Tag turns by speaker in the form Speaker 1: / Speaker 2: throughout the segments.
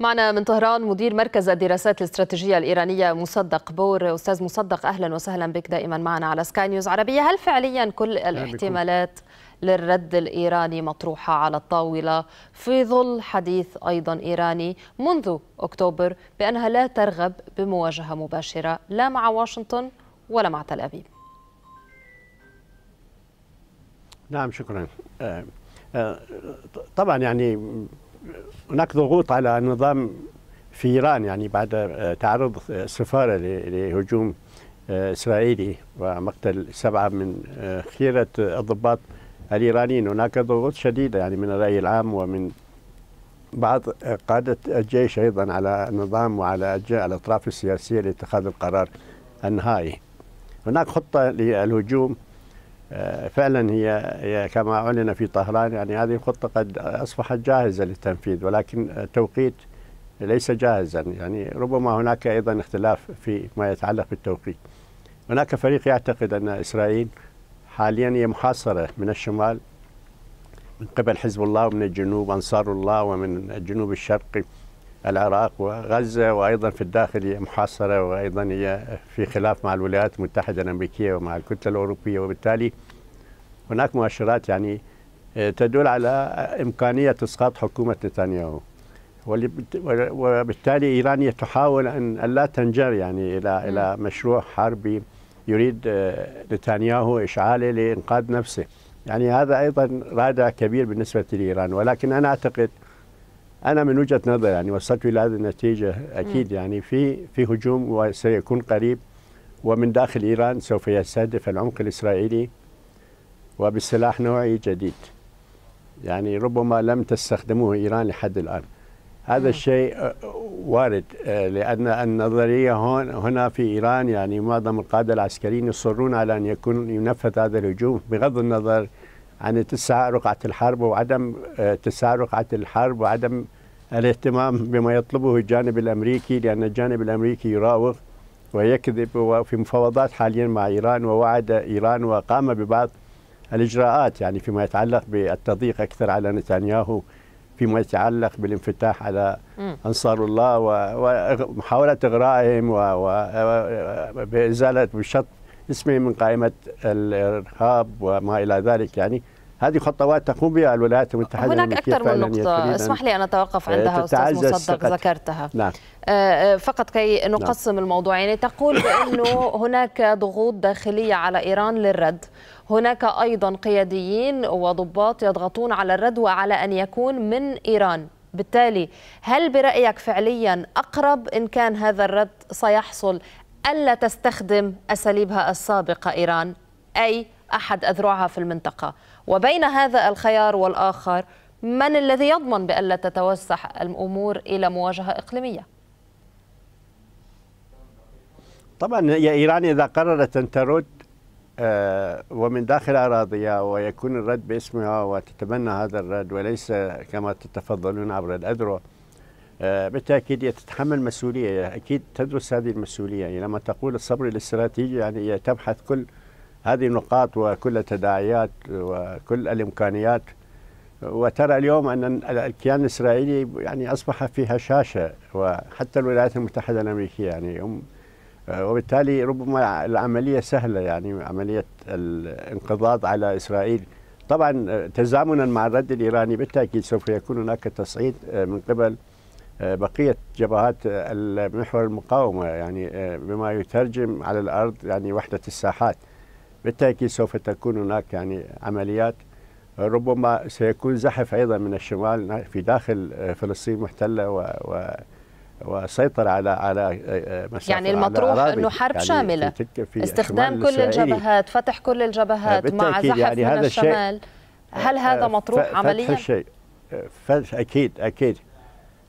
Speaker 1: معنا من طهران مدير مركز الدراسات الاستراتيجيه الايرانيه مصدق بور استاذ مصدق اهلا وسهلا بك دائما معنا على سكاي نيوز عربيه هل فعليا كل الاحتمالات للرد الايراني مطروحه على الطاوله في ظل حديث ايضا ايراني منذ اكتوبر بانها لا ترغب بمواجهه مباشره لا مع واشنطن ولا مع تل ابيب
Speaker 2: نعم شكرا آه، آه، طبعا يعني هناك ضغوط على النظام في ايران يعني بعد آه، تعرض السفاره آه، لهجوم آه، اسرائيلي ومقتل سبعه من خيره الضباط الايرانيين هناك ضغوط شديده يعني من الراي العام ومن بعض قاده الجيش ايضا على النظام وعلى الاطراف السياسيه لاتخاذ القرار النهائي هناك خطه للهجوم آه، فعلا هي هي كما اعلن في طهران يعني هذه الخطه قد اصبحت جاهزه للتنفيذ ولكن التوقيت ليس جاهزا يعني ربما هناك ايضا اختلاف في ما يتعلق بالتوقيت. هناك فريق يعتقد ان اسرائيل حاليا هي محاصره من الشمال من قبل حزب الله ومن الجنوب انصار الله ومن الجنوب الشرقي العراق وغزة وأيضا في الداخل هي محاصرة وأيضا هي في خلاف مع الولايات المتحدة الأمريكية ومع الكتلة الأوروبية وبالتالي هناك مؤشرات يعني آه، تدل على إمكانية إسقاط حكومة نتنياهو وبالتالي إيران تحاول أن لا تنجر يعني إلى إلى مشروع حربي يريد آه، نتنياهو إشعاله لإنقاذ نفسه يعني هذا أيضا رادع كبير بالنسبة لإيران ولكن أنا أعتقد انا من وجهه نظري يعني وصلت الى هذه النتيجه اكيد يعني في في هجوم وسيكون قريب ومن داخل ايران سوف يستهدف العمق الاسرائيلي وبسلاح نوعي جديد يعني ربما لم تستخدموه ايران لحد الان هذا الشيء وارد لان النظريه هون هنا في ايران يعني معظم القاده العسكريين يصرون على ان يكون ينفذ هذا الهجوم بغض النظر عن يعني اتساع رقعة الحرب وعدم اتساع آه، رقعة الحرب وعدم الاهتمام بما يطلبه الجانب الأمريكي لأن الجانب الأمريكي يراوغ ويكذب وفي مفاوضات حاليا مع إيران ووعد إيران وقام ببعض الإجراءات يعني فيما يتعلق بالتضييق أكثر على نتنياهو فيما يتعلق بالانفتاح على أنصار الله ومحاولة إغرائهم وبإزالة بشط اسمه من قائمة الإرهاب وما إلى ذلك يعني هذه خطوات تقوم بها الولايات المتحدة هناك أكثر من نقطة اسمح لي أن أتوقف إيه، عندها أستاذ مصدق
Speaker 1: ذكرتها نعم. آه، آه، فقط كي نقسم نعم. الموضوع يعني تقول بأنه هناك ضغوط داخلية على إيران للرد هناك أيضا قياديين وضباط يضغطون على الرد وعلى أن يكون من إيران بالتالي هل برأيك فعليا أقرب إن كان هذا الرد سيحصل ألا تستخدم أساليبها السابقة إيران أي أحد أذرعها في المنطقة وبين هذا الخيار والآخر من الذي يضمن بألا تتوسع الأمور إلى مواجهة إقليمية؟
Speaker 2: طبعا هي إيران إذا قررت أن ترد آه، ومن داخل أراضيها ويكون الرد باسمها وتتبنى هذا الرد وليس كما تتفضلون عبر الأذرع آه، بالتأكيد هي تتحمل مسؤولية أكيد تدرس هذه المسؤولية يعني لما تقول الصبر الاستراتيجي يعني هي تبحث كل هذه النقاط وكل التداعيات وكل الامكانيات وترى اليوم ان الكيان الاسرائيلي يعني اصبح في هشاشه وحتى الولايات المتحده الامريكيه يعني هم وبالتالي ربما العمليه سهله يعني عمليه الانقضاض على اسرائيل طبعا تزامنا مع الرد الايراني بالتاكيد سوف يكون هناك تصعيد من قبل بقيه جبهات محور المقاومه يعني بما يترجم على الارض يعني وحده الساحات بالتأكيد سوف تكون هناك يعني عمليات ربما سيكون زحف أيضا من الشمال في داخل آه، فلسطين محتلة و, و وسيطر على على آه، آه، يعني المطروح انه حرب يعني شامله في في استخدام كل الجبهات
Speaker 1: فتح كل الجبهات مع زحف يعني من هذا الشمال هل هذا مطروح عمليا؟ فتح
Speaker 2: الشيء اكيد اكيد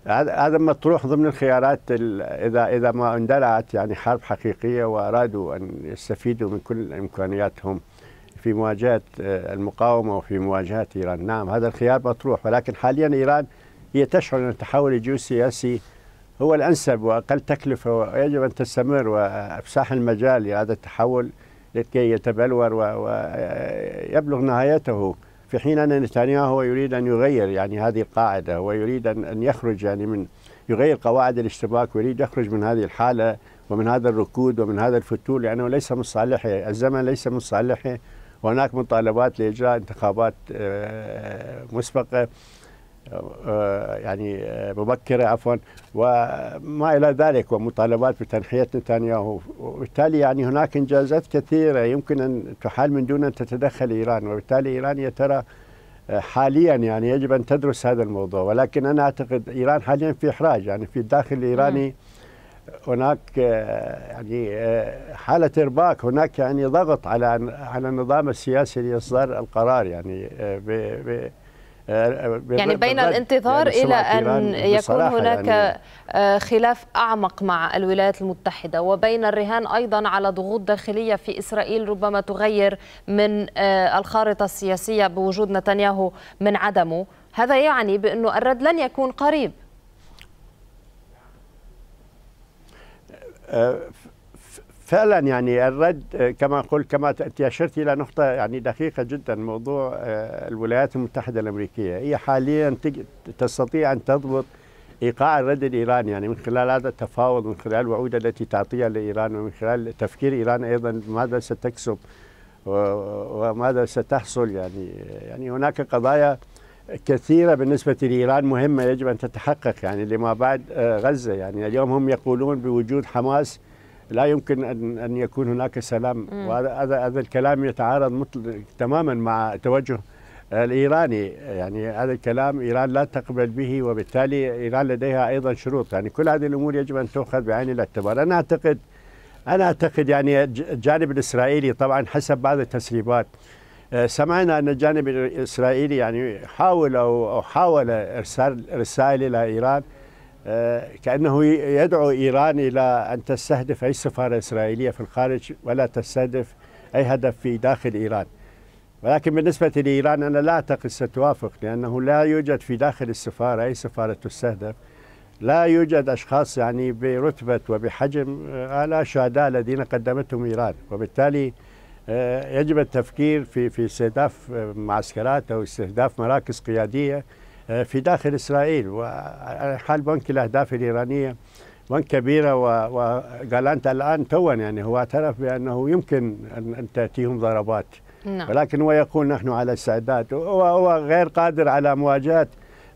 Speaker 2: هذا مطروح ضمن الخيارات اذا اذا ما اندلعت يعني حرب حقيقيه وارادوا ان يستفيدوا من كل امكانياتهم في مواجهه آه، المقاومه وفي مواجهه ايران، نعم هذا الخيار مطروح ولكن حاليا ايران هي تشعر ان التحول الجيوسياسي هو الانسب واقل تكلفه ويجب ان تستمر وافساح المجال لهذا التحول لكي يتبلور ويبلغ آه، نهايته. في حين أن نتنياهو يريد أن يغير يعني هذه القاعدة ويريد أن يخرج يعني من يغير قواعد الاشتباك ويريد يخرج من هذه الحالة ومن هذا الركود ومن هذا الفتور لأنه ليس من صالحه الزمن ليس من صالحه وهناك مطالبات لإجراء انتخابات آه، مسبقة يعني آه، مبكره عفوا وما الى ذلك ومطالبات بتنحيه نتنياهو وبالتالي يعني هناك انجازات كثيره يمكن ان تحال من دون ان تتدخل ايران وبالتالي ايران يا ترى آه، حاليا يعني يجب ان تدرس هذا الموضوع ولكن انا اعتقد ايران حاليا في احراج يعني في الداخل الايراني هناك آه، يعني حالة إرباك هناك يعني ضغط على على النظام السياسي لإصدار القرار يعني ب ب آه، آه، يعني بين الانتظار يعني الى ان يكون هناك
Speaker 1: يعني خلاف اعمق مع الولايات المتحده وبين الرهان ايضا على ضغوط داخليه في اسرائيل ربما تغير من آه، الخارطه السياسيه بوجود نتنياهو من عدمه هذا يعني بانه الرد لن يكون قريب
Speaker 2: فعلا يعني الرد كما قلت كما اشرت الى نقطه يعني دقيقه جدا موضوع آه، الولايات المتحده الامريكيه هي حاليا تستطيع ان تضبط ايقاع الرد الايراني يعني من خلال هذا التفاوض من خلال الوعود التي تعطيها لايران ومن خلال تفكير ايران ايضا ماذا ستكسب وماذا ستحصل يعني يعني هناك قضايا كثيرة بالنسبة لإيران مهمة يجب أن تتحقق يعني لما بعد آه، غزة يعني اليوم هم يقولون بوجود حماس لا يمكن ان ان يكون هناك سلام وهذا هذا الكلام يتعارض تماما مع توجه الايراني يعني هذا الكلام ايران لا تقبل به وبالتالي ايران لديها ايضا شروط يعني كل هذه الامور يجب ان تؤخذ بعين الاعتبار انا اعتقد انا اعتقد يعني الجانب الاسرائيلي طبعا حسب بعض التسريبات آه، سمعنا ان الجانب الاسرائيلي يعني حاول او حاول ارسال رسائل الى ايران آه، كأنه يدعو إيران إلى أن تستهدف أي سفارة إسرائيلية في الخارج ولا تستهدف أي هدف في داخل إيران ولكن بالنسبة لإيران أنا لا أعتقد ستوافق لأنه لا يوجد في داخل السفارة أي سفارة تستهدف لا يوجد أشخاص يعني برتبة وبحجم آه، على شهداء الذين قدمتهم إيران وبالتالي آه، يجب التفكير في في استهداف معسكرات أو استهداف مراكز قيادية في داخل إسرائيل وحال بنك الأهداف الإيرانية بنك كبيرة انت الآن توا يعني هو اعترف بأنه يمكن أن تأتيهم ضربات نعم. ولكن هو يقول نحن على استعداد وهو غير قادر على مواجهة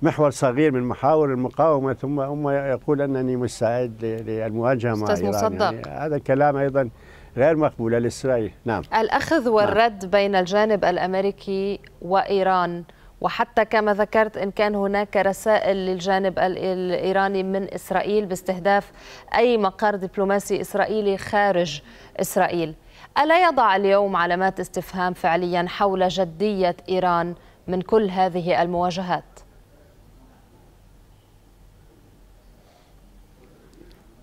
Speaker 2: محور صغير من محاور المقاومة ثم هم يقول أنني مستعد للمواجهة مع إيران مصدق. يعني هذا كلام أيضا غير مقبول لإسرائيل نعم
Speaker 1: الأخذ والرد نعم. بين الجانب الأمريكي وإيران وحتى كما ذكرت إن كان هناك رسائل للجانب الإيراني من إسرائيل باستهداف أي مقر دبلوماسي إسرائيلي خارج إسرائيل ألا يضع اليوم علامات استفهام فعليا حول جدية إيران من كل هذه المواجهات؟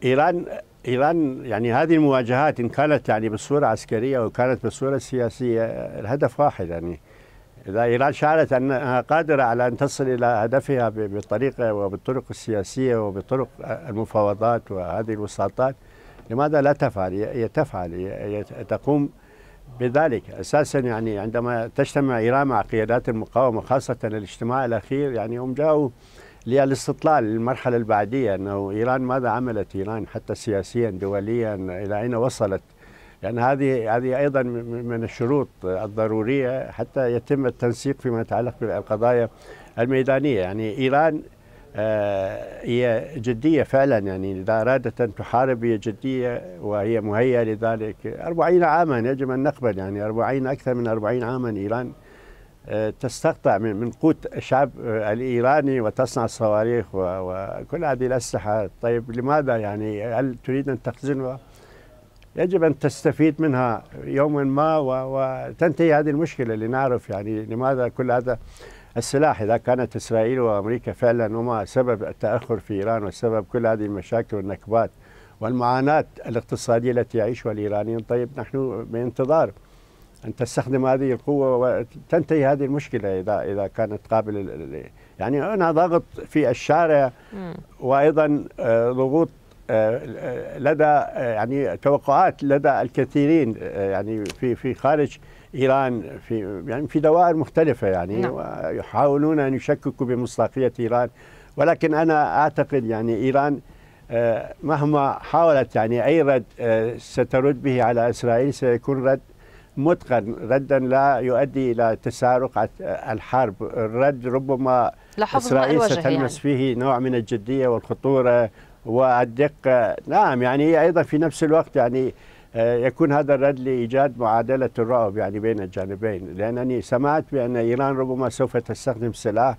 Speaker 2: إيران إيران يعني هذه المواجهات إن كانت يعني بالصورة العسكرية أو كانت بالصورة السياسية الهدف واحد يعني إذا إيران شعرت أنها قادرة على أن تصل إلى هدفها بالطريقة وبالطرق السياسية وبطرق المفاوضات وهذه الوساطات لماذا لا تفعل؟ هي تفعل هي تقوم بذلك اساسا يعني عندما تجتمع ايران مع قيادات المقاومه خاصه الاجتماع الاخير يعني هم جاؤوا للاستطلال للمرحله البعديه انه ايران ماذا عملت ايران حتى سياسيا دوليا الى اين وصلت لأن يعني هذه هذه أيضا من الشروط الضرورية حتى يتم التنسيق فيما يتعلق بالقضايا الميدانية يعني إيران آه، هي جدية فعلا يعني إذا أرادت أن تحارب هي جدية وهي مهيئة لذلك 40 عاما يجب أن نقبل يعني 40 أكثر من 40 عاما إيران آه، تستقطع من قوت الشعب الإيراني وتصنع الصواريخ وكل هذه الأسلحة طيب لماذا يعني هل تريد أن تخزنها؟ يجب أن تستفيد منها يوما ما وتنتهي هذه المشكلة لنعرف يعني لماذا كل هذا السلاح إذا كانت إسرائيل وأمريكا فعلا وما سبب التأخر في إيران وسبب كل هذه المشاكل والنكبات والمعاناة الاقتصادية التي يعيشها الإيرانيين طيب نحن بانتظار أن تستخدم هذه القوة وتنتهي هذه المشكلة إذا إذا كانت قابلة يعني هنا ضغط في الشارع وأيضا آه، ضغوط آه، آه، لدى آه، يعني توقعات لدى الكثيرين يعني في في خارج ايران في يعني في دوائر مختلفه يعني نعم. يحاولون ان يشككوا بمصداقيه ايران ولكن انا اعتقد يعني ايران مهما حاولت يعني اي رد سترد به على اسرائيل سيكون رد متقن ردا لا يؤدي الى تسارق الحرب الرد ربما اسرائيل ستلمس يعني. فيه نوع من الجديه والخطوره والدقة نعم يعني أيضا في نفس الوقت يعني آه، يكون هذا الرد لإيجاد معادلة الرعب يعني بين الجانبين لأنني سمعت بأن إيران ربما سوف تستخدم سلاح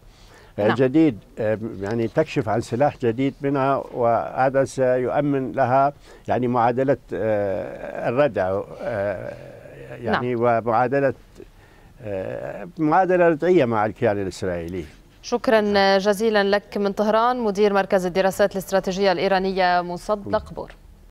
Speaker 2: آه، نعم. جديد آه، يعني تكشف عن سلاح جديد منها وهذا سيؤمن لها يعني معادلة الردع يعني نعم. ومعادلة معادلة ردعية مع الكيان الإسرائيلي
Speaker 1: شكرا جزيلا لك من طهران مدير مركز الدراسات الاستراتيجية الإيرانية مصدق بور